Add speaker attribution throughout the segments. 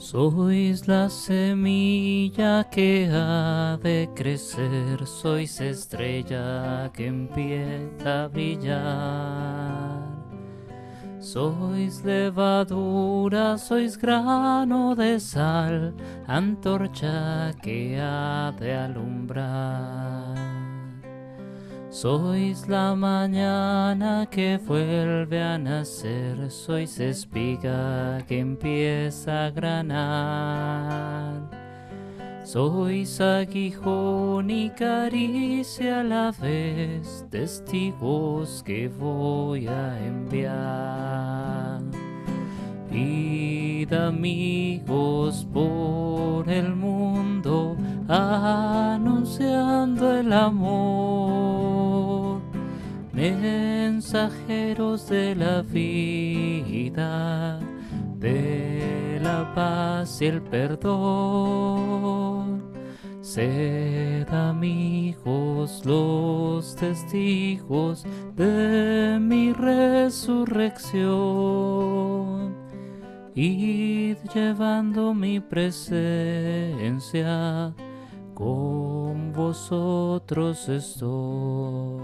Speaker 1: Sois la semilla que ha de crecer, sois estrella que empieza a brillar. Sois levadura, sois grano de sal, antorcha que ha de alumbrar. Sois la mañana que vuelve a nacer, sois espiga que empieza a granar. Sois aguijón y caricia a la vez, testigos que voy a enviar. vida amigos por el mundo, anunciando el amor mensajeros de la vida, de la paz y el perdón. Sed amigos los testigos de mi resurrección. Id llevando mi presencia, con vosotros estoy.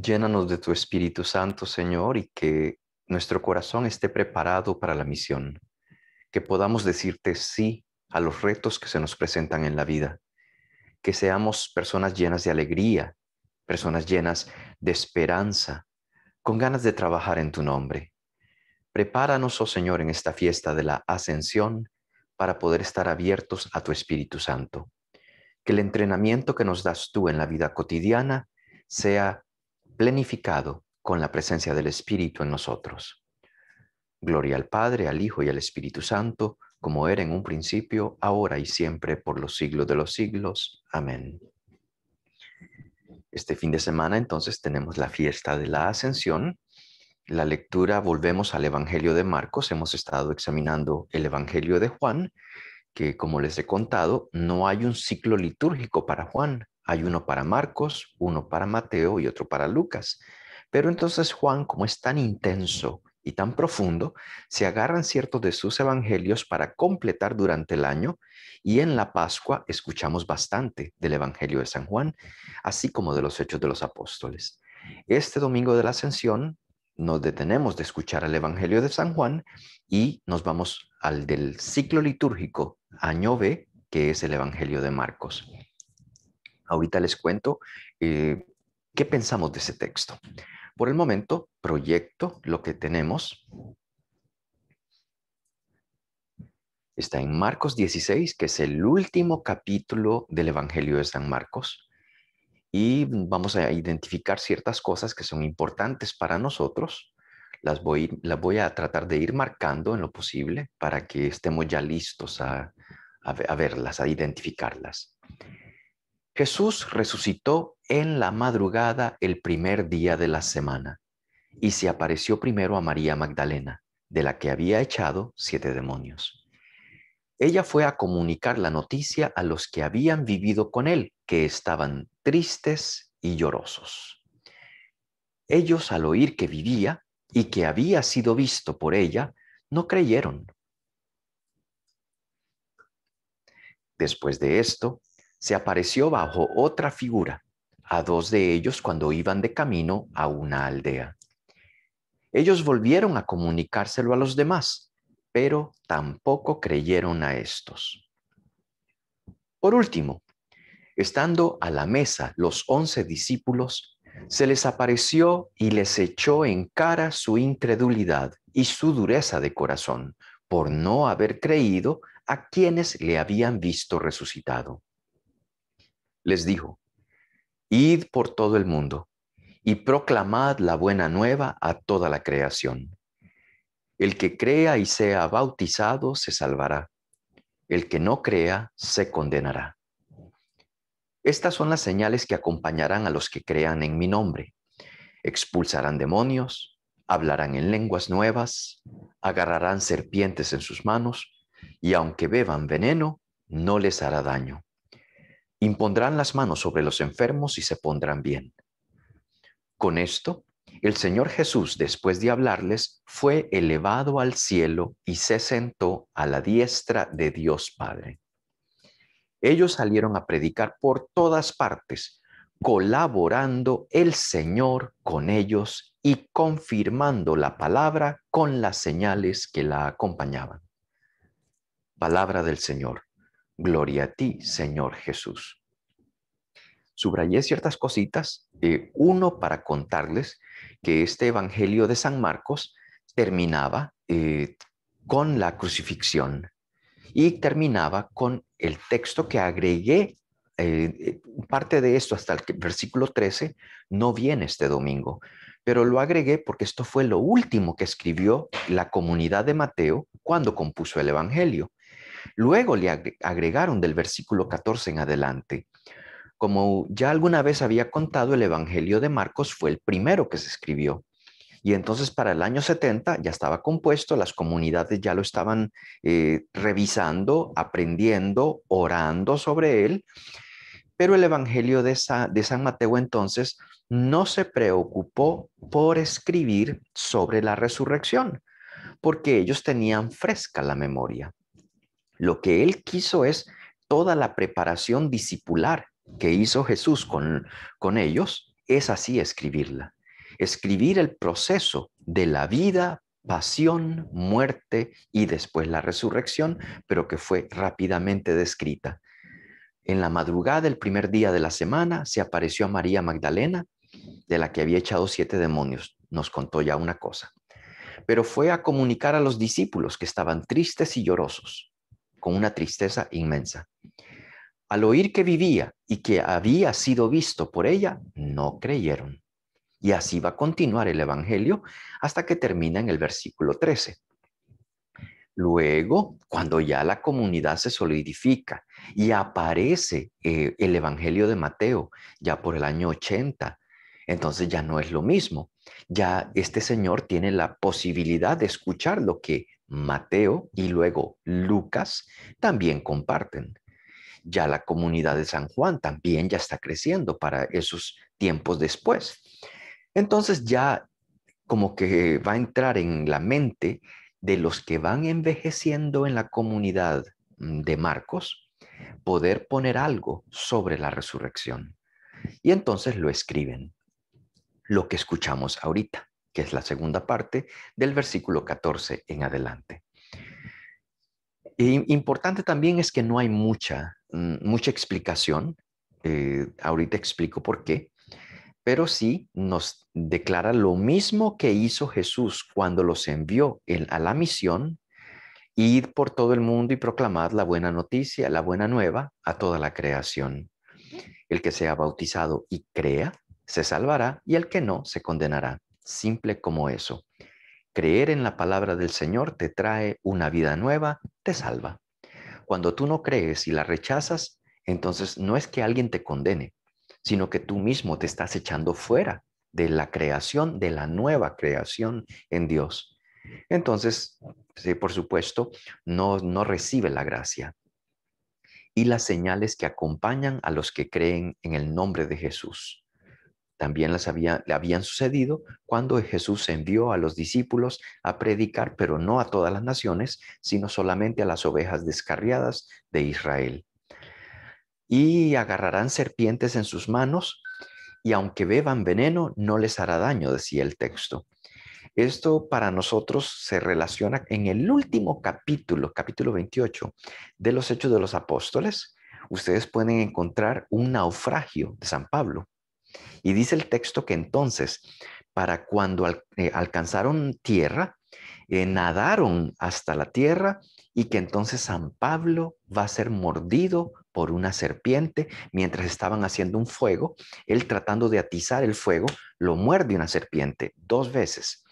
Speaker 2: Llénanos de tu Espíritu Santo, Señor, y que nuestro corazón esté preparado para la misión, que podamos decirte sí a los retos que se nos presentan en la vida, que seamos personas llenas de alegría, personas llenas de esperanza, con ganas de trabajar en tu nombre. Prepáranos, oh Señor, en esta fiesta de la ascensión para poder estar abiertos a tu Espíritu Santo. Que el entrenamiento que nos das tú en la vida cotidiana sea plenificado con la presencia del Espíritu en nosotros. Gloria al Padre, al Hijo y al Espíritu Santo, como era en un principio, ahora y siempre, por los siglos de los siglos. Amén. Este fin de semana entonces tenemos la fiesta de la Ascensión. La lectura, volvemos al Evangelio de Marcos. Hemos estado examinando el Evangelio de Juan, que como les he contado, no hay un ciclo litúrgico para Juan. Hay uno para Marcos, uno para Mateo y otro para Lucas. Pero entonces Juan, como es tan intenso y tan profundo, se agarran ciertos de sus evangelios para completar durante el año y en la Pascua escuchamos bastante del Evangelio de San Juan, así como de los Hechos de los Apóstoles. Este domingo de la Ascensión nos detenemos de escuchar el Evangelio de San Juan y nos vamos al del ciclo litúrgico año B, que es el Evangelio de Marcos. Ahorita les cuento eh, qué pensamos de ese texto. Por el momento, proyecto, lo que tenemos, está en Marcos 16, que es el último capítulo del Evangelio de San Marcos. Y vamos a identificar ciertas cosas que son importantes para nosotros. Las voy, las voy a tratar de ir marcando en lo posible para que estemos ya listos a verlas, a identificarlas. Jesús resucitó en la madrugada el primer día de la semana y se apareció primero a María Magdalena, de la que había echado siete demonios. Ella fue a comunicar la noticia a los que habían vivido con él, que estaban tristes y llorosos. Ellos al oír que vivía y que había sido visto por ella, no creyeron. Después de esto, se apareció bajo otra figura a dos de ellos cuando iban de camino a una aldea. Ellos volvieron a comunicárselo a los demás, pero tampoco creyeron a estos. Por último, estando a la mesa los once discípulos, se les apareció y les echó en cara su incredulidad y su dureza de corazón por no haber creído a quienes le habían visto resucitado les dijo, Id por todo el mundo y proclamad la buena nueva a toda la creación. El que crea y sea bautizado se salvará. El que no crea se condenará. Estas son las señales que acompañarán a los que crean en mi nombre. Expulsarán demonios, hablarán en lenguas nuevas, agarrarán serpientes en sus manos, y aunque beban veneno, no les hará daño impondrán las manos sobre los enfermos y se pondrán bien. Con esto, el Señor Jesús, después de hablarles, fue elevado al cielo y se sentó a la diestra de Dios Padre. Ellos salieron a predicar por todas partes, colaborando el Señor con ellos y confirmando la palabra con las señales que la acompañaban. Palabra del Señor. Gloria a ti, Señor Jesús. Subrayé ciertas cositas, eh, uno para contarles que este Evangelio de San Marcos terminaba eh, con la crucifixión y terminaba con el texto que agregué. Eh, parte de esto hasta el versículo 13 no viene este domingo, pero lo agregué porque esto fue lo último que escribió la comunidad de Mateo cuando compuso el Evangelio. Luego le agregaron del versículo 14 en adelante. Como ya alguna vez había contado, el Evangelio de Marcos fue el primero que se escribió. Y entonces para el año 70 ya estaba compuesto, las comunidades ya lo estaban eh, revisando, aprendiendo, orando sobre él. Pero el Evangelio de San Mateo entonces no se preocupó por escribir sobre la resurrección, porque ellos tenían fresca la memoria. Lo que él quiso es toda la preparación discipular que hizo Jesús con, con ellos, es así escribirla. Escribir el proceso de la vida, pasión, muerte y después la resurrección, pero que fue rápidamente descrita. En la madrugada del primer día de la semana se apareció a María Magdalena, de la que había echado siete demonios. Nos contó ya una cosa. Pero fue a comunicar a los discípulos que estaban tristes y llorosos con una tristeza inmensa. Al oír que vivía y que había sido visto por ella, no creyeron. Y así va a continuar el Evangelio hasta que termina en el versículo 13. Luego, cuando ya la comunidad se solidifica y aparece eh, el Evangelio de Mateo, ya por el año 80, entonces ya no es lo mismo. Ya este señor tiene la posibilidad de escuchar lo que Mateo y luego Lucas también comparten. Ya la comunidad de San Juan también ya está creciendo para esos tiempos después. Entonces ya como que va a entrar en la mente de los que van envejeciendo en la comunidad mm, de Marcos, poder poner algo sobre la resurrección. Y entonces lo escriben, lo que escuchamos ahorita que es la segunda parte del versículo 14 en adelante. importante también es que no hay mucha, mm, mucha explicación. Eh, ahorita explico por qué. Pero sí nos declara lo mismo que hizo Jesús cuando los envió a la misión, id por todo el mundo y proclamad la buena noticia, la buena nueva a toda la creación. El que sea bautizado y crea, se salvará, y el que no, se condenará simple como eso. Creer en la palabra del Señor te trae una vida nueva, te salva. Cuando tú no crees y la rechazas, entonces no es que alguien te condene, sino que tú mismo te estás echando fuera de la creación, de la nueva creación en Dios. Entonces, por supuesto, no, no recibe la gracia y las señales que acompañan a los que creen en el nombre de Jesús también las había, le habían sucedido cuando Jesús envió a los discípulos a predicar, pero no a todas las naciones, sino solamente a las ovejas descarriadas de Israel. Y agarrarán serpientes en sus manos, y aunque beban veneno, no les hará daño, decía el texto. Esto para nosotros se relaciona en el último capítulo, capítulo 28, de los Hechos de los Apóstoles. Ustedes pueden encontrar un naufragio de San Pablo y dice el texto que entonces, para cuando eh, alcanzaron tierra, eh, nadaron hasta la tierra y que entonces San Pablo va a ser mordido por una serpiente mientras estaban haciendo un fuego. Él tratando de atizar el fuego, lo muerde una serpiente dos veces.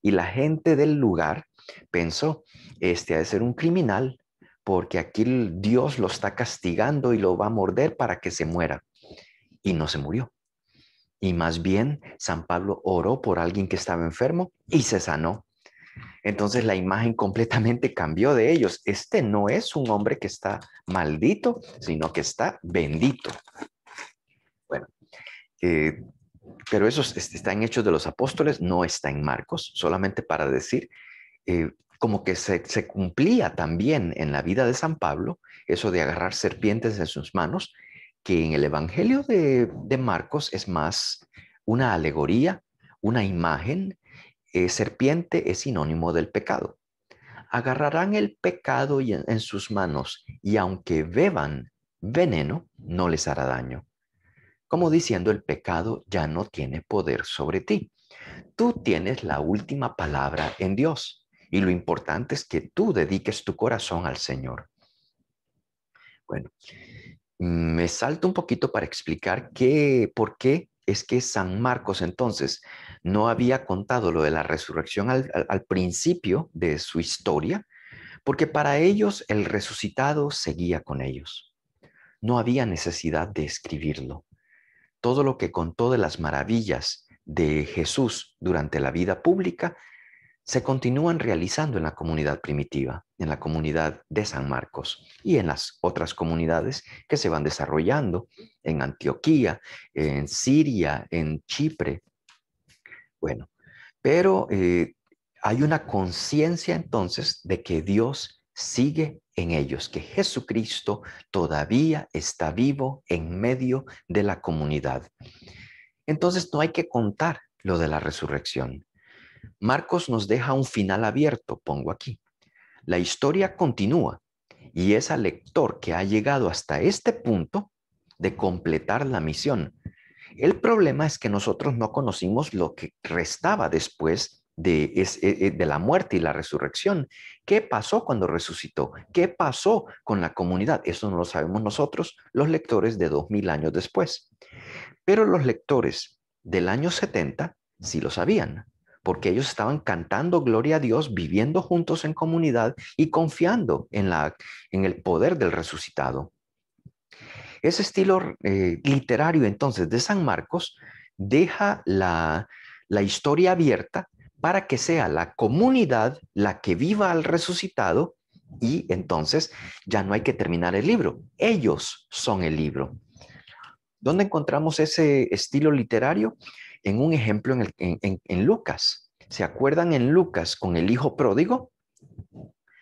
Speaker 2: Y la gente del lugar pensó, este ha de ser un criminal porque aquí Dios lo está castigando y lo va a morder para que se muera. Y no se murió. Y más bien, San Pablo oró por alguien que estaba enfermo y se sanó. Entonces la imagen completamente cambió de ellos. Este no es un hombre que está maldito, sino que está bendito. Bueno, eh, pero eso está en Hechos de los Apóstoles, no está en Marcos, solamente para decir, eh, como que se, cumplía también en la vida de San Pablo, eso de agarrar serpientes en sus manos que en el Evangelio de, Marcos es más una alegoría, una imagen. Eh, serpiente es sinónimo del pecado. Agarrarán el pecado en, en sus manos y aunque beban veneno, no les hará daño. Como diciendo, el pecado ya no tiene poder sobre ti. Tú tienes la última palabra en Dios y lo importante es que tú dediques tu corazón al Señor. Bueno, Mm, me salto un poquito para explicar por qué es que San Marcos entonces no había contado lo de la resurrección al principio de su historia, porque para ellos el resucitado seguía con ellos. No había necesidad de escribirlo. Todo lo que contó de las maravillas de Jesús durante la vida pública se continúan realizando en la comunidad primitiva, en la comunidad de San Marcos y en las otras comunidades que se van desarrollando en Antioquía, en Siria, en Chipre. Bueno, pero eh, hay una conciencia entonces de que Dios sigue en ellos, que Jesucristo todavía está vivo en medio de la comunidad. Entonces no hay que contar lo de la resurrección. Marcos nos deja un final abierto, pongo aquí. La historia continúa y es al lector que ha llegado hasta este punto de completar la misión. El problema es que nosotros no conocimos lo que restaba después de, eh, eh, de la muerte y la resurrección. ¿Qué pasó cuando resucitó? ¿Qué pasó con la comunidad? Eso no lo sabemos nosotros, los lectores de dos 2000 años después. Pero los lectores del año 70 sí lo sabían porque ellos estaban cantando gloria a Dios, viviendo juntos en comunidad y confiando en, la, en el poder del resucitado. Ese estilo eh, literario entonces de San Marcos deja la, la historia abierta para que sea la comunidad la que viva al resucitado y entonces ya no hay que terminar el libro. Ellos son el libro. ¿Dónde encontramos ese estilo literario? en un ejemplo en, Lucas. ¿Se acuerdan en Lucas con el hijo pródigo?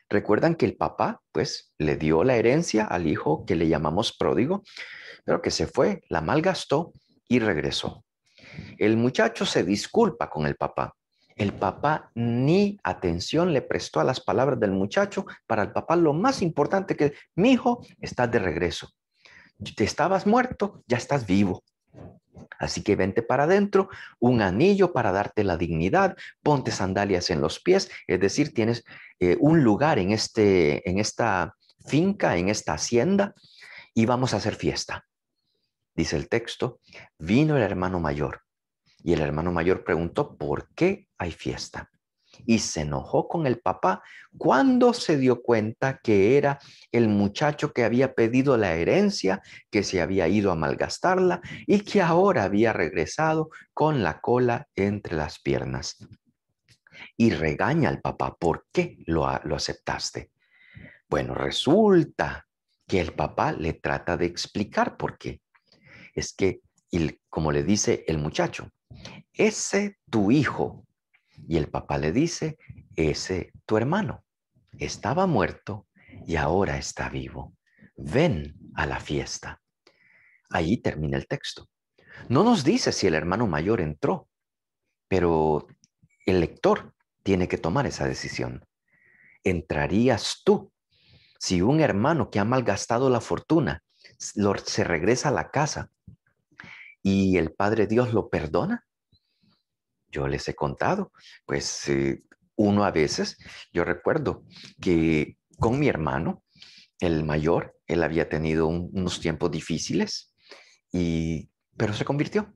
Speaker 2: Recuerdan que el papá, pues, le dio la herencia al hijo que le llamamos pródigo, pero que se fue, la malgastó y regresó. El muchacho se disculpa con el papá. El papá ni atención le prestó a las palabras del muchacho. Para el papá lo más importante que, mi hijo, estás de regreso. Te estabas muerto, ya estás vivo. Así que vente para adentro, un anillo para darte la dignidad, ponte sandalias en los pies, es decir, tienes eh, un lugar en, este, en esta finca, en esta hacienda, y vamos a hacer fiesta. Dice el texto, vino el hermano mayor, y el hermano mayor preguntó, ¿por qué hay fiesta? y se enojó con el papá cuando se dio cuenta que era el muchacho que había pedido la herencia, que se había ido a malgastarla y que ahora había regresado con la cola entre las piernas. Y regaña al papá, ¿por qué lo, aceptaste? Bueno, resulta que el papá le trata de explicar por qué. Es que, como le dice el muchacho, ese tu hijo y el papá le dice, ese tu hermano estaba muerto y ahora está vivo. Ven a la fiesta. Ahí termina el texto. No nos dice si el hermano mayor entró, pero el lector tiene que tomar esa decisión. ¿Entrarías tú si un hermano que ha malgastado la fortuna se regresa a la casa y el Padre Dios lo perdona? yo les he contado, pues eh, uno a veces, yo recuerdo que con mi hermano, el mayor, él había tenido unos tiempos difíciles, y, pero se convirtió.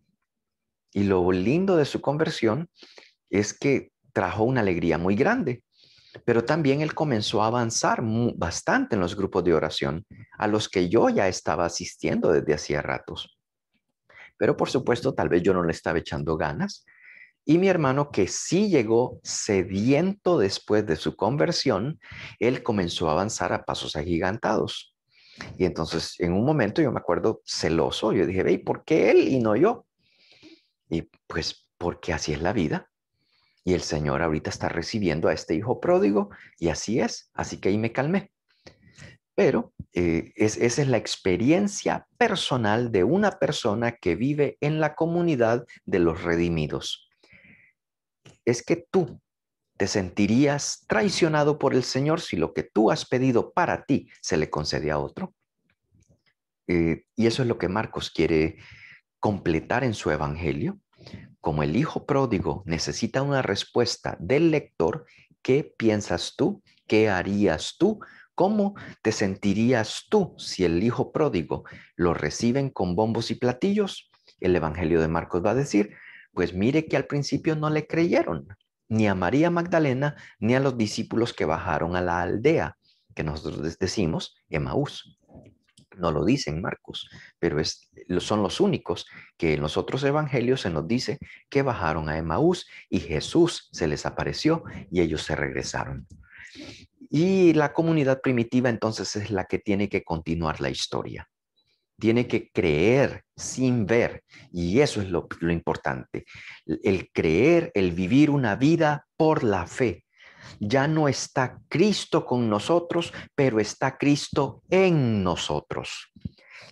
Speaker 2: Y lo lindo de su conversión es que trajo una alegría muy grande, pero también él comenzó a avanzar bastante en los grupos de oración a los que yo ya estaba asistiendo desde hacía ratos. Pero por supuesto, tal vez yo no le estaba echando ganas, y mi hermano, que sí llegó sediento después de su conversión, él comenzó a avanzar a pasos agigantados. Y entonces, en un momento, yo me acuerdo celoso, yo dije, ¿y por qué él y no yo? Y pues, porque así es la vida. Y el Señor ahorita está recibiendo a este hijo pródigo, y así es. Así que ahí me calmé. Pero eh, esa es la experiencia personal de una persona que vive en la comunidad de los redimidos es que tú te sentirías traicionado por el Señor si lo que tú has pedido para ti se le concede a otro. Eh, y eso es lo que Marcos quiere completar en su evangelio. Como el hijo pródigo necesita una respuesta del lector, ¿qué piensas tú? ¿Qué harías tú? ¿Cómo te sentirías tú si el hijo pródigo lo reciben con bombos y platillos? El evangelio de Marcos va a decir, pues mire que al principio no le creyeron, ni a María Magdalena, ni a los discípulos que bajaron a la aldea, que nosotros decimos Emaús. No lo dicen Marcos, pero son los únicos que en los otros evangelios se nos dice que bajaron a Emaús y Jesús se les apareció y ellos se regresaron. Y la comunidad primitiva entonces es la que tiene que continuar la historia tiene que creer sin ver. Y eso es lo, importante. El, creer, el vivir una vida por la fe. Ya no está Cristo con nosotros, pero está Cristo en nosotros.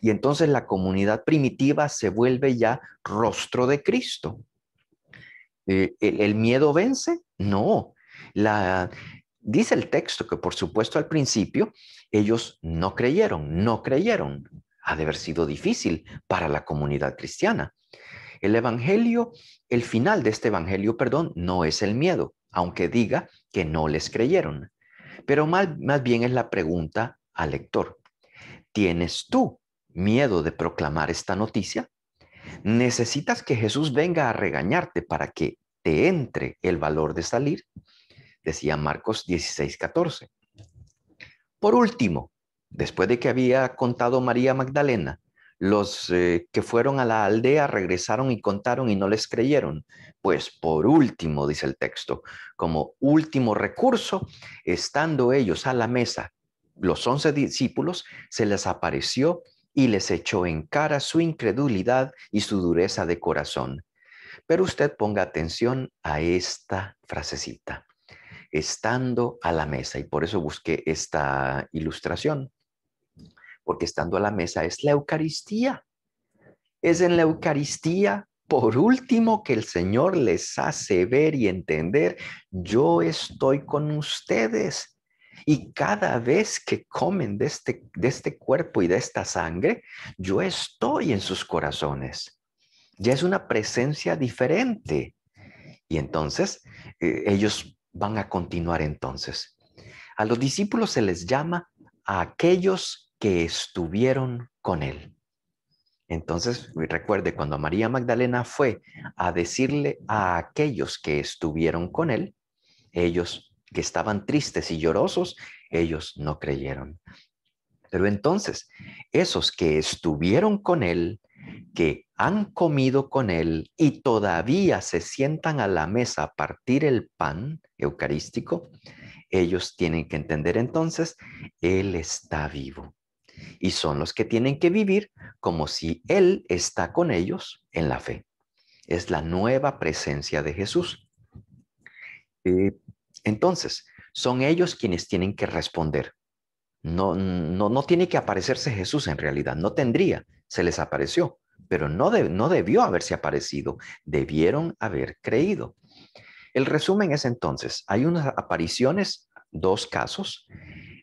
Speaker 2: Y entonces la comunidad primitiva se vuelve ya rostro de Cristo. Eh, ¿El, miedo vence? No. dice el texto que por supuesto al principio ellos no creyeron, no creyeron, ha de haber sido difícil para la comunidad cristiana. El evangelio, el final de este evangelio, perdón, no es el miedo, aunque diga que no les creyeron, pero más, bien es la pregunta al lector. ¿Tienes tú miedo de proclamar esta noticia? ¿Necesitas que Jesús venga a regañarte para que te entre el valor de salir? Decía Marcos 16,14. Por último, Después de que había contado María Magdalena, los eh, que fueron a la aldea regresaron y contaron y no les creyeron. Pues por último, dice el texto, como último recurso, estando ellos a la mesa, los once discípulos, se les apareció y les echó en cara su incredulidad y su dureza de corazón. Pero usted ponga atención a esta frasecita, estando a la mesa, y por eso busqué esta ilustración porque estando a la mesa es la Eucaristía. Es en la Eucaristía, por último, que el Señor les hace ver y entender, yo estoy con ustedes. Y cada vez que comen de este, de este cuerpo y de esta sangre, yo estoy en sus corazones. Ya es una presencia diferente. Y entonces eh, ellos van a continuar entonces. A los discípulos se les llama a aquellos que estuvieron con él. Entonces, recuerde, cuando María Magdalena fue a decirle a aquellos que estuvieron con él, ellos que estaban tristes y llorosos, ellos no creyeron. Pero entonces, esos que estuvieron con él, que han comido con él y todavía se sientan a la mesa a partir el pan eucarístico, ellos tienen que entender entonces, Él está vivo y son los que tienen que vivir como si Él está con ellos en la fe. Es la nueva presencia de Jesús. Eh, entonces, son ellos quienes tienen que responder. No, tiene que aparecerse Jesús en realidad, no tendría, se les apareció, pero no debió haberse aparecido, debieron haber creído. El resumen es entonces, hay unas apariciones, dos casos,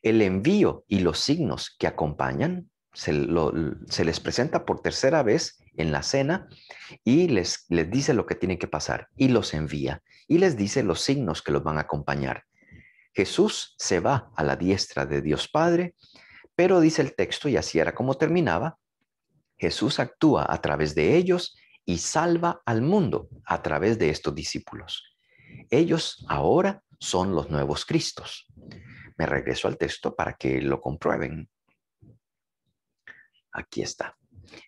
Speaker 2: el envío y los signos que acompañan. Se, les presenta por tercera vez en la cena y les, les dice lo que tiene que pasar y los envía y les dice los signos que los van a acompañar. Jesús se va a la diestra de Dios Padre, pero dice el texto, y así era como terminaba, Jesús actúa a través de ellos y salva al mundo a través de estos discípulos. Ellos ahora son los nuevos Cristos me regreso al texto para que lo comprueben. Aquí está.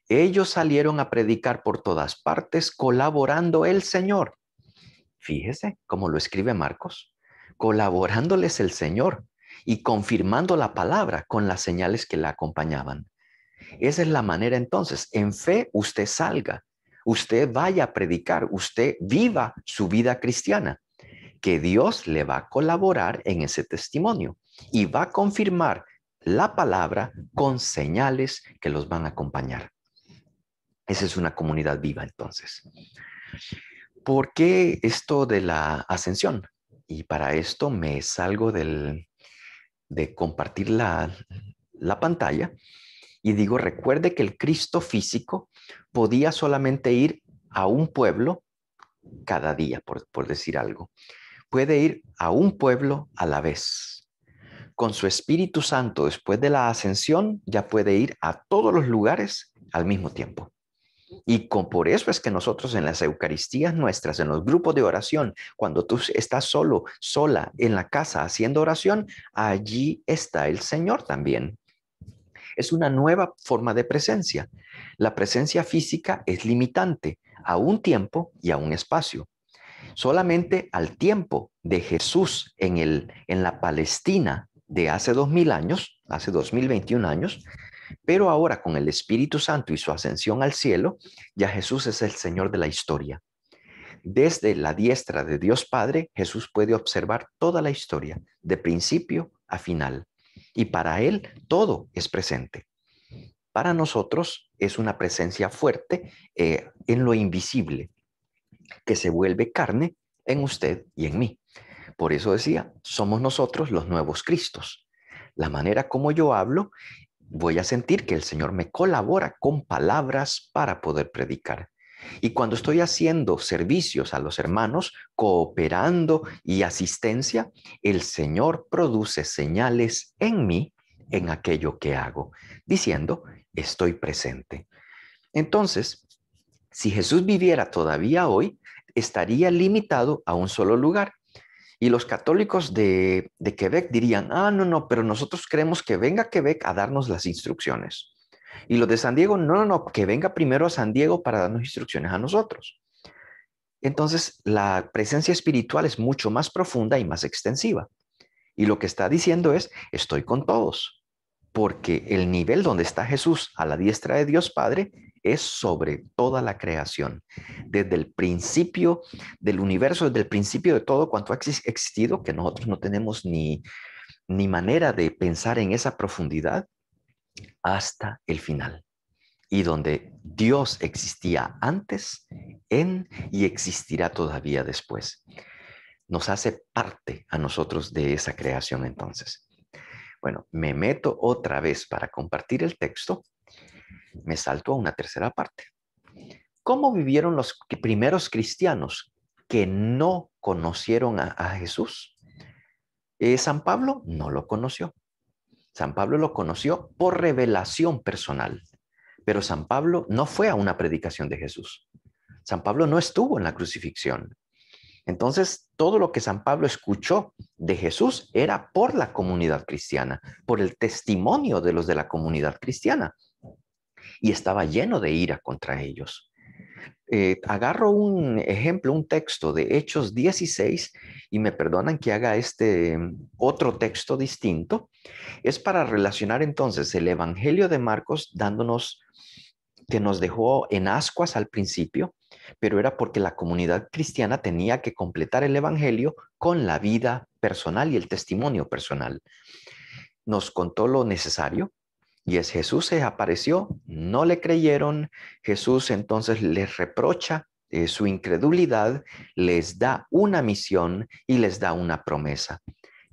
Speaker 2: Ellos salieron a predicar por todas partes colaborando el Señor. Fíjese cómo lo escribe Marcos, colaborándoles el Señor y confirmando la palabra con las señales que la acompañaban. Esa es la manera entonces. En fe usted salga, usted vaya a predicar, usted viva su vida cristiana que Dios le va a colaborar en ese testimonio y va a confirmar la palabra con señales que los van a acompañar. Esa es una comunidad viva entonces. ¿Por qué esto de la ascensión? Y para esto me salgo del, de compartir la, la pantalla y digo, recuerde que el Cristo físico podía solamente ir a un pueblo cada día, por, por decir algo puede ir a un pueblo a la vez. Con su Espíritu Santo, después de la ascensión, ya puede ir a todos los lugares al mismo tiempo. Y con, por eso es que nosotros en las Eucaristías nuestras, en los grupos de oración, cuando tú estás solo, sola en la casa haciendo oración, allí está el Señor también. Es una nueva forma de presencia. La presencia física es limitante a un tiempo y a un espacio. Solamente al tiempo de Jesús en, el, en la Palestina de hace dos mil años, hace dos mil veintiún años, pero ahora con el Espíritu Santo y su ascensión al cielo, ya Jesús es el Señor de la historia. Desde la diestra de Dios Padre, Jesús puede observar toda la historia, de principio a final. Y para Él todo es presente. Para nosotros es una presencia fuerte eh, en lo invisible, que se vuelve carne en usted y en mí. Por eso decía, somos nosotros los nuevos Cristos. La manera como yo hablo, voy a sentir que el Señor me colabora con palabras para poder predicar. Y cuando estoy haciendo servicios a los hermanos, cooperando y asistencia, el Señor produce señales en mí, en aquello que hago, diciendo, estoy presente. Entonces, si Jesús viviera todavía hoy, estaría limitado a un solo lugar. Y los católicos de, de, Quebec dirían, ah, no, no, pero nosotros creemos que venga Quebec a darnos las instrucciones. Y los de San Diego, no, no, no, que venga primero a San Diego para darnos instrucciones a nosotros. Entonces, la presencia espiritual es mucho más profunda y más extensiva. Y lo que está diciendo es, estoy con todos, porque el nivel donde está Jesús a la diestra de Dios Padre es sobre toda la creación, desde el principio del universo, desde el principio de todo cuanto ha existido, que nosotros no tenemos ni, ni manera de pensar en esa profundidad, hasta el final. Y donde Dios existía antes, en y existirá todavía después. Nos hace parte a nosotros de esa creación entonces. Bueno, me meto otra vez para compartir el texto me salto a una tercera parte. ¿Cómo vivieron los primeros cristianos que no conocieron a, Jesús? Eh, San Pablo no lo conoció. San Pablo lo conoció por revelación personal, pero San Pablo no fue a una predicación de Jesús. San Pablo no estuvo en la crucifixión. Entonces, todo lo que San Pablo escuchó de Jesús era por la comunidad cristiana, por el testimonio de los de la comunidad cristiana y estaba lleno de ira contra ellos. Eh, agarro un ejemplo, un texto de Hechos 16, y me perdonan que haga este mm, otro texto distinto, es para relacionar entonces el Evangelio de Marcos dándonos que nos dejó en ascuas al principio, pero era porque la comunidad cristiana tenía que completar el Evangelio con la vida personal y el testimonio personal. Nos contó lo necesario, y es Jesús se apareció, no le creyeron. Jesús entonces les reprocha eh, su incredulidad, les da una misión y les da una promesa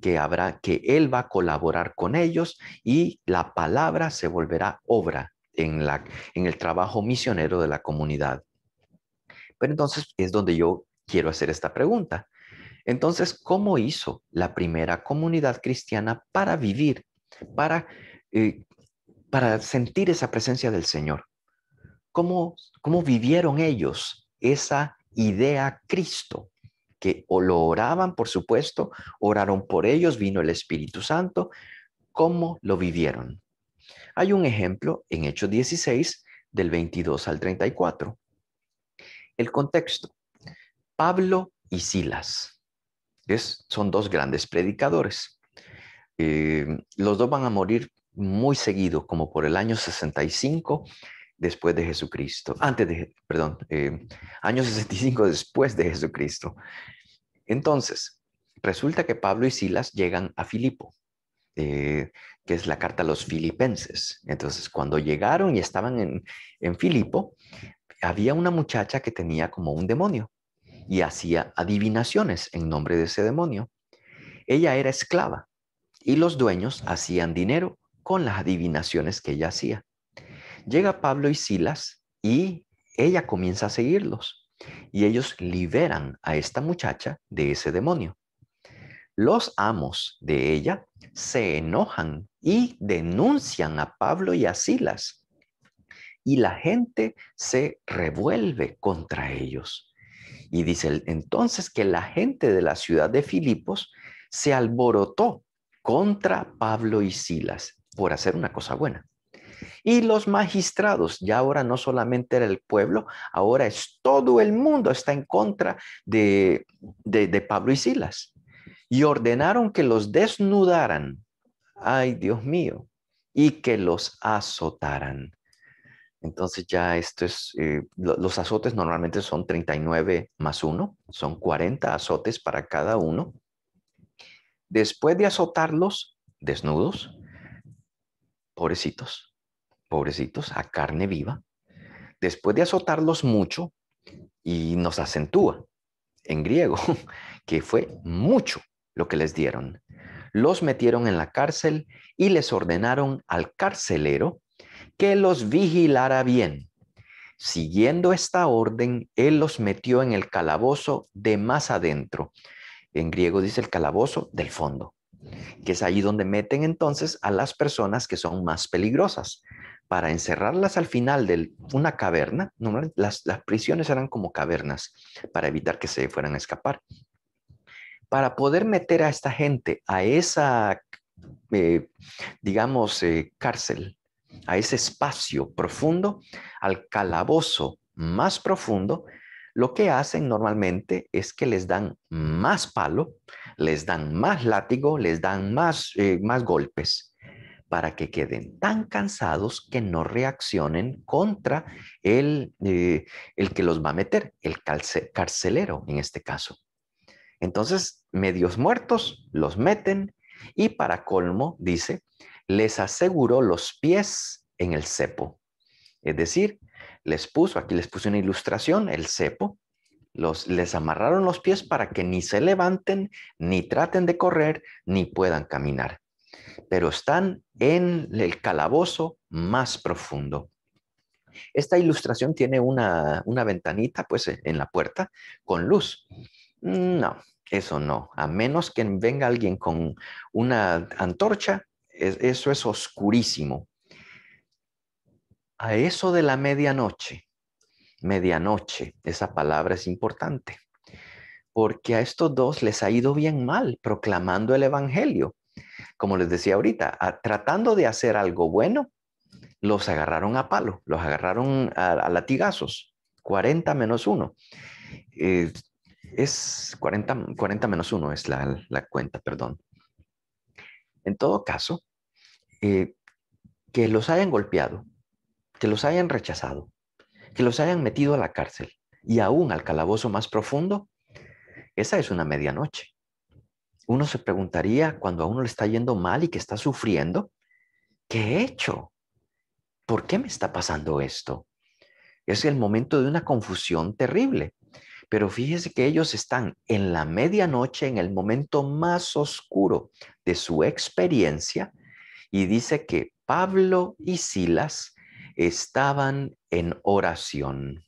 Speaker 2: que habrá que él va a colaborar con ellos y la palabra se volverá obra en la en el trabajo misionero de la comunidad. Pero entonces es donde yo quiero hacer esta pregunta. Entonces, ¿cómo hizo la primera comunidad cristiana para vivir, para eh, para sentir esa presencia del Señor. ¿Cómo, cómo vivieron ellos esa idea Cristo? Que lo oraban, por supuesto, oraron por ellos, vino el Espíritu Santo. ¿Cómo lo vivieron? Hay un ejemplo en Hechos 16, del 22 al 34. El contexto. Pablo y Silas son dos grandes predicadores. Eh, los dos van a morir muy seguido, como por el año 65 después de Jesucristo, antes de, perdón, em, año 65 después de Jesucristo. Entonces, resulta que Pablo y Silas llegan a Filipo, eh, que es la carta a los filipenses. Entonces, cuando llegaron y estaban en, en Filipo, había una muchacha que tenía como un demonio y hacía adivinaciones en nombre de ese demonio. Ella era esclava y los dueños hacían dinero con las adivinaciones que ella hacía. Llega Pablo y Silas y ella comienza a seguirlos y ellos liberan a esta muchacha de ese demonio. Los amos de ella se enojan y denuncian a Pablo y a Silas y la gente se revuelve contra ellos. Y dice entonces que la gente de la ciudad de Filipos se alborotó contra Pablo y Silas por hacer una cosa buena. Y los magistrados, ya ahora no solamente era el pueblo, ahora es todo el mundo está en contra de, de, Pablo y Silas. Y ordenaron que los desnudaran, ay Dios mío, y que los azotaran. Entonces ya esto es, eh, los azotes normalmente son 39 más 1, son 40 azotes para cada uno. Después de azotarlos desnudos, pobrecitos, pobrecitos, a carne viva, después de azotarlos mucho, y nos acentúa en griego, que fue mucho lo que les dieron. Los metieron en la cárcel y les ordenaron al carcelero que los vigilara bien. Siguiendo esta orden, él los metió en el calabozo de más adentro. En griego dice el calabozo del fondo que es allí donde meten entonces a las personas que son más peligrosas. Para encerrarlas al final de una caverna, las, prisiones eran como cavernas para evitar que se fueran a escapar. Para poder meter a esta gente a esa, eh, digamos, eh, cárcel, a ese espacio profundo, al calabozo más profundo, lo que hacen normalmente es que les dan más palo, les dan más látigo, les dan eh, más, golpes para que queden tan cansados que no reaccionen contra el, eh, el que los va a meter, el carcelero en este caso. Entonces, medios muertos los meten y para colmo, dice, les aseguró los pies en el cepo. Es decir, les puso, aquí les puse una ilustración, el cepo, les amarraron los pies para que ni se levanten, ni traten de correr, ni puedan caminar. Pero están en el calabozo más profundo. Esta ilustración tiene una, ventanita pues en la puerta con luz. No, eso no. A menos que venga alguien con una antorcha, eso es oscurísimo. A eso de la medianoche, medianoche. Esa palabra es importante, porque a estos dos les ha ido bien mal proclamando el Evangelio. Como les decía ahorita, tratando de hacer algo bueno, los agarraron a palo, los agarraron a, latigazos, 40 menos 1. Eh, es 40, 40 menos 1 es la, cuenta, perdón. En todo caso, eh, que los hayan golpeado, que los hayan rechazado, que los hayan metido a la cárcel y aún al calabozo más profundo, esa es una medianoche. Uno se preguntaría cuando a uno le está yendo mal y que está sufriendo, ¿qué he hecho? ¿Por qué me está pasando esto? Es el momento de una confusión terrible. Pero fíjese que ellos están en la medianoche, en el momento más oscuro de su experiencia, y dice que Pablo y Silas estaban en oración.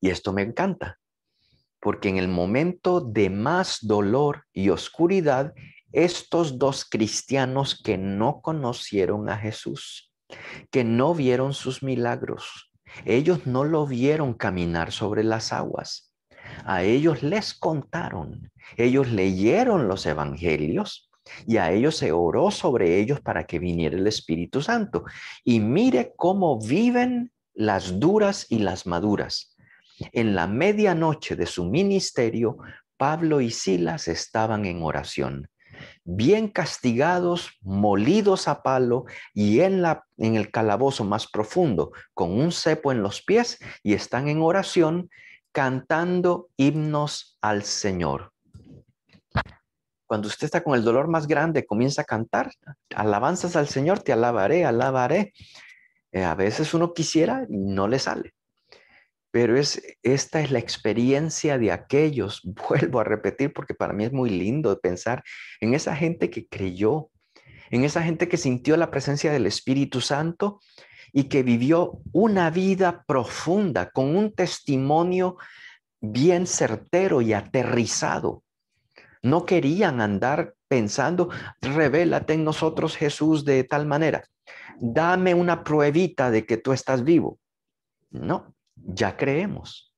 Speaker 2: Y esto me encanta, porque en el momento de más dolor y oscuridad, estos dos cristianos que no conocieron a Jesús, que no vieron sus milagros, ellos no lo vieron caminar sobre las aguas. A ellos les contaron, ellos leyeron los evangelios, y a ellos se oró sobre ellos para que viniera el Espíritu Santo. Y mire cómo viven las duras y las maduras. En la medianoche de su ministerio, Pablo y Silas estaban en oración, bien castigados, molidos a palo y en, la, en el calabozo más profundo, con un cepo en los pies, y están en oración cantando himnos al Señor. Cuando usted está con el dolor más grande, comienza a cantar, alabanzas al Señor, te alabaré, alabaré. Eh, a veces uno quisiera y no le sale. Pero es, esta es la experiencia de aquellos, vuelvo a repetir porque para mí es muy lindo pensar en esa gente que creyó, en esa gente que sintió la presencia del Espíritu Santo y que vivió una vida profunda con un testimonio bien certero y aterrizado no querían andar pensando, revélate en nosotros Jesús de tal manera. Dame una pruebita de que tú estás vivo. No, ya creemos.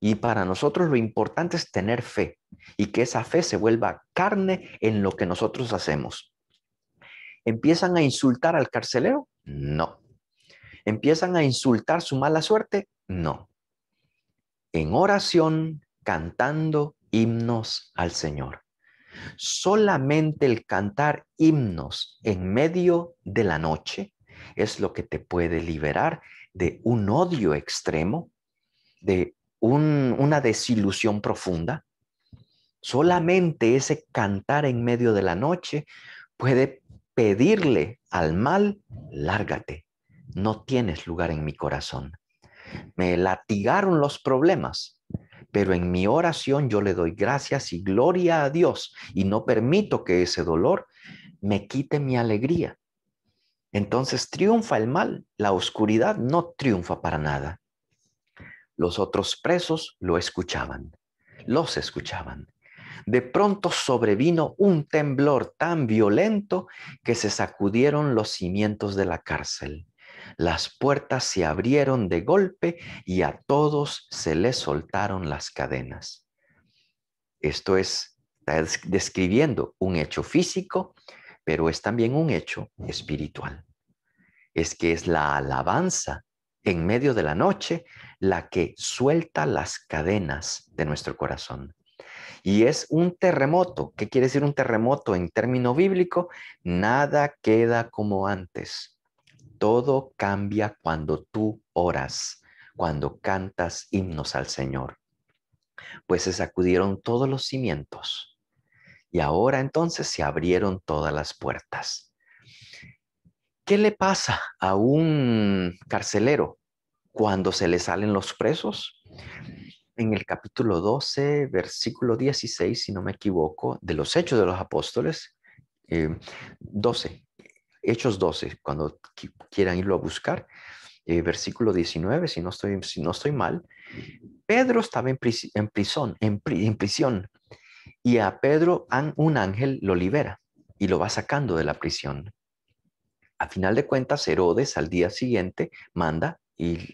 Speaker 2: Y para nosotros lo importante es tener fe y que esa fe se vuelva carne en lo que nosotros hacemos. ¿Empiezan a insultar al carcelero? No. ¿Empiezan a insultar su mala suerte? No. En oración, cantando, himnos al Señor. Solamente el cantar himnos en medio de la noche es lo que te puede liberar de un odio extremo, de una desilusión profunda. Solamente ese cantar en medio de la noche puede pedirle al mal, lárgate, no tienes lugar en mi corazón. Me latigaron los problemas, pero en mi oración yo le doy gracias y gloria a Dios y no permito que ese dolor me quite mi alegría. Entonces triunfa el mal, la oscuridad no triunfa para nada. Los otros presos lo escuchaban, los escuchaban. De pronto sobrevino un temblor tan violento que se sacudieron los cimientos de la cárcel las puertas se abrieron de golpe y a todos se les soltaron las cadenas. Esto es, describiendo un hecho físico, pero es también un hecho espiritual. Es que es la alabanza en medio de la noche la que suelta las cadenas de nuestro corazón. Y es un terremoto. ¿Qué quiere decir un terremoto en término bíblico? Nada queda como antes todo cambia cuando tú oras, cuando cantas himnos al Señor. Pues se sacudieron todos los cimientos y ahora entonces se abrieron todas las puertas. ¿Qué le pasa a un carcelero cuando se le salen los presos? En el capítulo 12, versículo 16, si no me equivoco, de los Hechos de los Apóstoles, 12, eh, Hechos 12, cuando quieran irlo a buscar, eh, versículo 19, si no, estoy, si no estoy mal, Pedro estaba en, prisión, en, prisión, y a Pedro un ángel lo libera y lo va sacando de la prisión. A final de cuentas, Herodes al día siguiente manda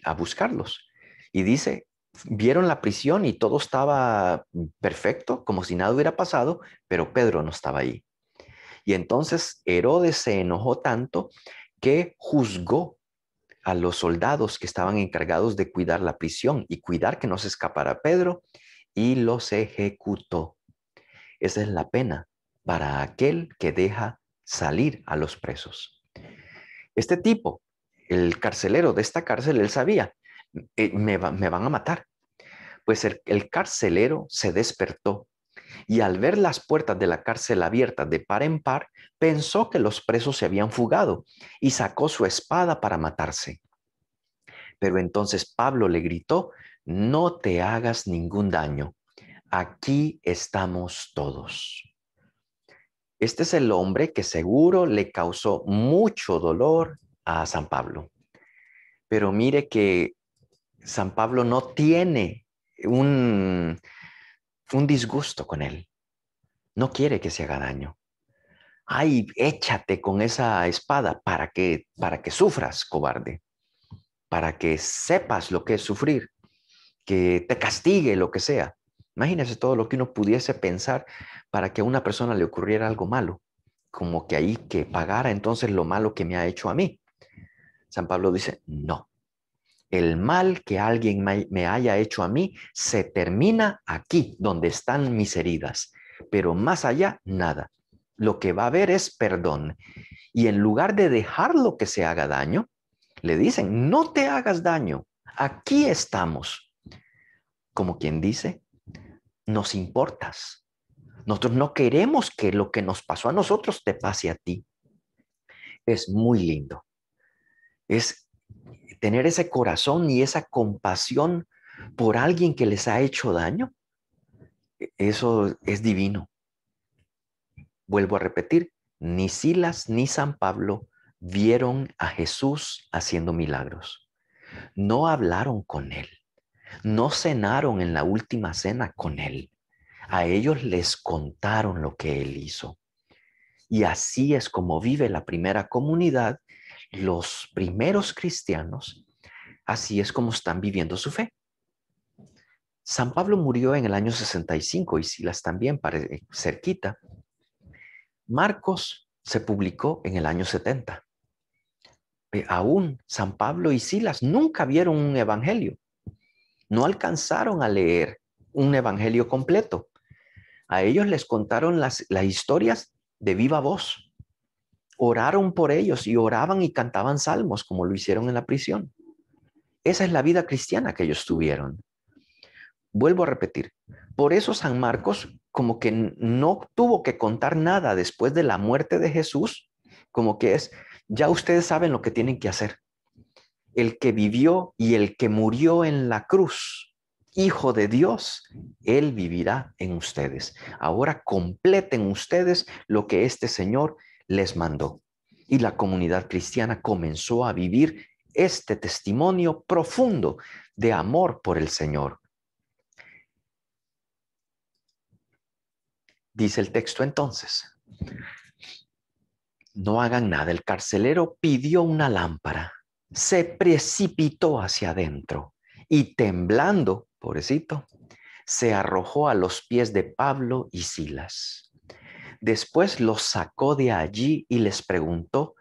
Speaker 2: a buscarlos y dice, vieron la prisión y todo estaba perfecto, como si nada hubiera pasado, pero Pedro no estaba ahí. Y entonces Herodes se enojó tanto que juzgó a los soldados que estaban encargados de cuidar la prisión y cuidar que no se escapara Pedro y los ejecutó. Esa es la pena para aquel que deja salir a los presos. Este tipo, el carcelero de esta cárcel, él sabía, eh, me, van a matar. Pues el carcelero se despertó y al ver las puertas de la cárcel abiertas de par en par, pensó que los presos se habían fugado y sacó su espada para matarse. Pero entonces Pablo le gritó, no te hagas ningún daño, aquí estamos todos. Este es el hombre que seguro le causó mucho dolor a San Pablo. Pero mire que San Pablo no tiene un, un disgusto con él. No quiere que se haga daño. Ay, échate con esa espada para que, para que sufras, cobarde, para que sepas lo que es sufrir, que te castigue, lo que sea. Imagínese todo lo que uno pudiese pensar para que a una persona le ocurriera algo malo, como que ahí que pagara entonces lo malo que me ha hecho a mí. San Pablo dice, no, el mal que alguien me haya hecho a mí se termina aquí, donde están mis heridas, pero más allá, nada. Lo que va a haber es perdón. Y en lugar de dejar lo que se haga daño, le dicen, no te hagas daño, aquí estamos. Como quien dice, nos importas. Nosotros no queremos que lo que nos pasó a nosotros te pase a ti. Es muy lindo. Es tener ese corazón y esa compasión por alguien que les ha hecho daño, eso es divino. Vuelvo a repetir, ni Silas ni San Pablo vieron a Jesús haciendo milagros. No hablaron con él. No cenaron en la última cena con él. A ellos les contaron lo que él hizo. Y así es como vive la primera comunidad los primeros cristianos, así es como están viviendo su fe. San Pablo murió en el año 65 y Silas también, parece, cerquita. Marcos se publicó en el año 70. Eh, aún San Pablo y Silas nunca vieron un evangelio. No alcanzaron a leer un evangelio completo. A ellos les contaron las historias de viva voz oraron por ellos y oraban y cantaban salmos como lo hicieron en la prisión. Esa es la vida cristiana que ellos tuvieron. Vuelvo a repetir, por eso San Marcos como que no tuvo que contar nada después de la muerte de Jesús, como que es, ya ustedes saben lo que tienen que hacer. El que vivió y el que murió en la cruz, Hijo de Dios, Él vivirá en ustedes. Ahora completen ustedes lo que este Señor les mandó. Y la comunidad cristiana comenzó a vivir este testimonio profundo de amor por el Señor. Dice el texto entonces, no hagan nada. El carcelero pidió una lámpara, se precipitó hacia adentro y temblando, pobrecito, se arrojó a los pies de Pablo y Silas. Después los sacó de allí y les preguntó,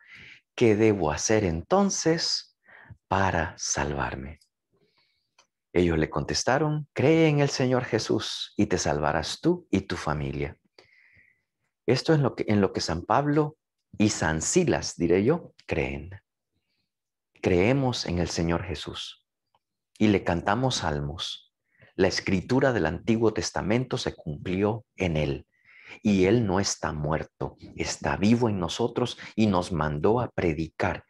Speaker 2: ¿qué debo hacer entonces para salvarme? Ellos le contestaron, cree en el Señor Jesús y te salvarás tú y tu familia. Esto es lo que, en lo que San Pablo y San Silas, diré yo, creen. Creemos en el Señor Jesús y le cantamos salmos. La escritura del Antiguo Testamento se cumplió en él. Y Él no está muerto, está vivo en nosotros y nos mandó a predicar.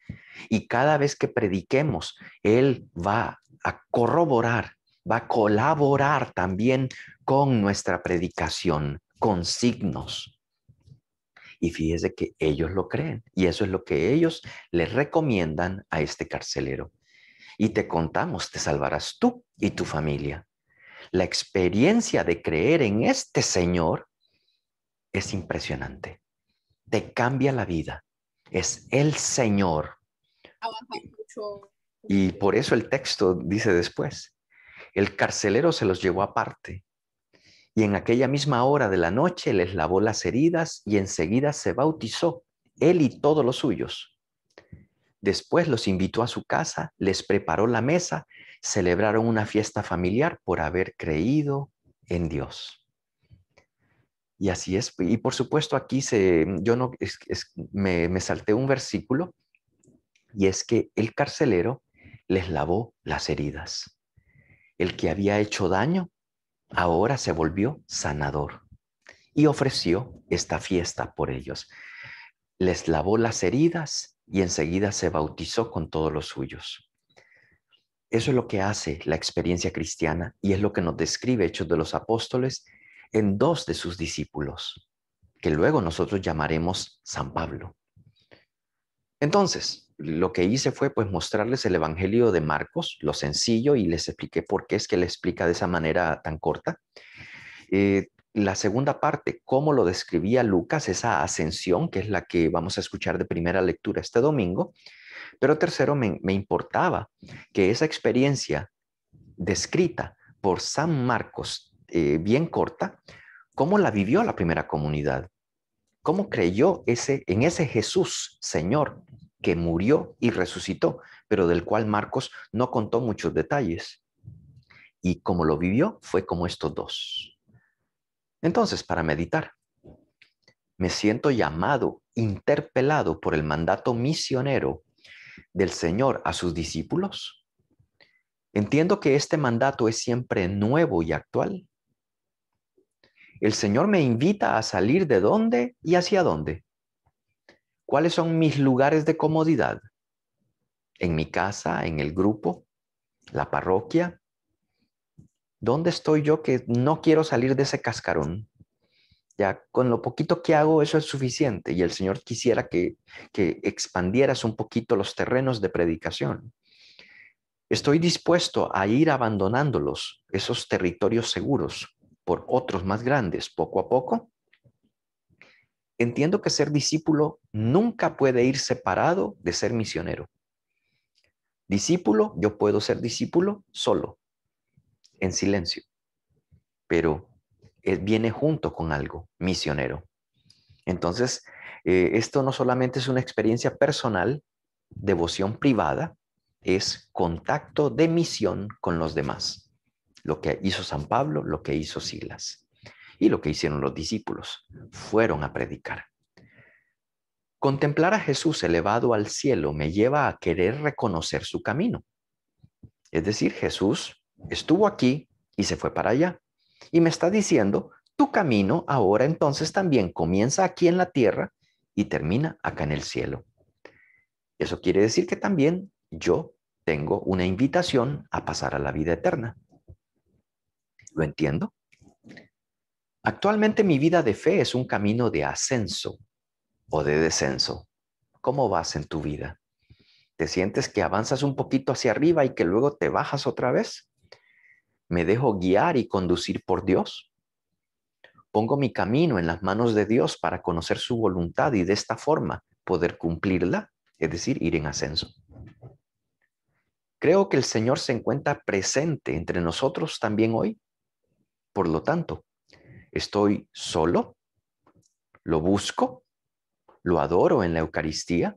Speaker 2: Y cada vez que prediquemos, Él va a corroborar, va a colaborar también con nuestra predicación, con signos. Y fíjese que ellos lo creen y eso es lo que ellos le recomiendan a este carcelero. Y te contamos, te salvarás tú y tu familia. La experiencia de creer en este Señor es impresionante. Te cambia la vida. Es el Señor. Y por eso el texto dice después, el carcelero se los llevó aparte y en aquella misma hora de la noche les lavó las heridas y enseguida se bautizó, él y todos los suyos. Después los invitó a su casa, les preparó la mesa, celebraron una fiesta familiar por haber creído en Dios. Y así es. Y por supuesto aquí se, mm, yo no, me, me salté un versículo y es que el carcelero les lavó las heridas. El que había hecho daño ahora se volvió sanador y ofreció esta fiesta por ellos. Les lavó las heridas y enseguida se bautizó con todos los suyos. Eso es lo que hace la experiencia cristiana y es lo que nos describe Hechos de los Apóstoles en dos de sus discípulos, que luego nosotros llamaremos San Pablo. Entonces, lo que hice fue pues mostrarles el Evangelio de Marcos, lo sencillo, y les expliqué por qué es que le explica de esa manera tan corta. Eh, la segunda parte, cómo lo describía Lucas, esa ascensión, que es la que vamos a escuchar de primera lectura este domingo. Pero tercero, me, me importaba que esa experiencia descrita por San Marcos eh, bien corta, cómo la vivió la primera comunidad, cómo creyó ese, en ese Jesús, Señor, que murió y resucitó, pero del cual Marcos no contó muchos detalles. Y cómo lo vivió fue como estos dos. Entonces, para meditar, me siento llamado, interpelado por el mandato misionero del Señor a sus discípulos. Entiendo que este mandato es siempre nuevo y actual, el Señor me invita a salir de dónde y hacia dónde. ¿Cuáles son mis lugares de comodidad? ¿En mi casa, en el grupo, la parroquia? ¿Dónde estoy yo que no quiero salir de ese cascarón? Ya con lo poquito que hago eso es suficiente y el Señor quisiera que, que expandieras un poquito los terrenos de predicación. Estoy dispuesto a ir abandonándolos, esos territorios seguros, por otros más grandes poco a poco, entiendo que ser discípulo nunca puede ir separado de ser misionero. Discípulo, yo puedo ser discípulo solo, en silencio, pero viene junto con algo, misionero. Entonces, eh, esto no solamente es una experiencia personal, devoción privada, es contacto de misión con los demás lo que hizo San Pablo, lo que hizo Silas y lo que hicieron los discípulos. Fueron a predicar. Contemplar a Jesús elevado al cielo me lleva a querer reconocer su camino. Es decir, Jesús estuvo aquí y se fue para allá. Y me está diciendo, tu camino ahora entonces también comienza aquí en la tierra y termina acá en el cielo. Eso quiere decir que también yo tengo una invitación a pasar a la vida eterna. ¿Lo entiendo? Actualmente mi vida de fe es un camino de ascenso o de descenso. ¿Cómo vas en tu vida? ¿Te sientes que avanzas un poquito hacia arriba y que luego te bajas otra vez? ¿Me dejo guiar y conducir por Dios? Pongo mi camino en las manos de Dios para conocer su voluntad y de esta forma poder cumplirla, es decir, ir en ascenso. Creo que el Señor se encuentra presente entre nosotros también hoy por lo tanto, estoy solo, lo busco, lo adoro en la Eucaristía.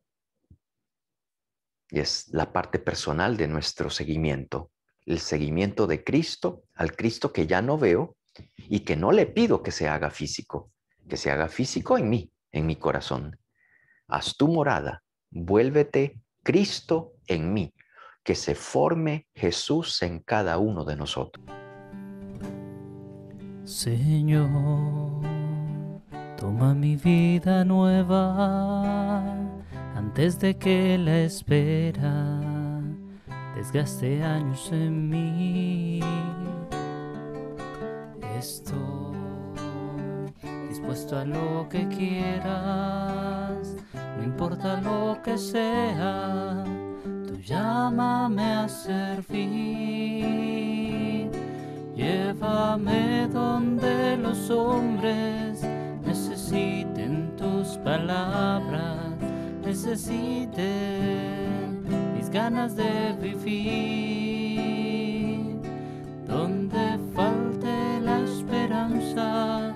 Speaker 2: Y es la parte personal de nuestro seguimiento, el seguimiento de Cristo, al Cristo que ya no veo y que no le pido que se haga físico, que se haga físico en mí, en mi corazón. Haz tu morada, vuélvete Cristo en mí, que se forme Jesús en cada uno de nosotros.
Speaker 1: Señor, toma mi vida nueva antes de que la espera desgaste años en mí. Estoy dispuesto a lo que quieras, no importa lo que sea, llama me a servir. Llévame donde los hombres necesiten tus palabras, necesiten mis ganas de vivir. Donde falte la esperanza,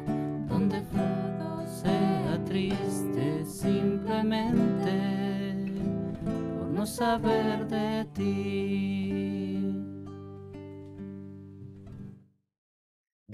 Speaker 1: donde todo sea triste simplemente por no saber de ti.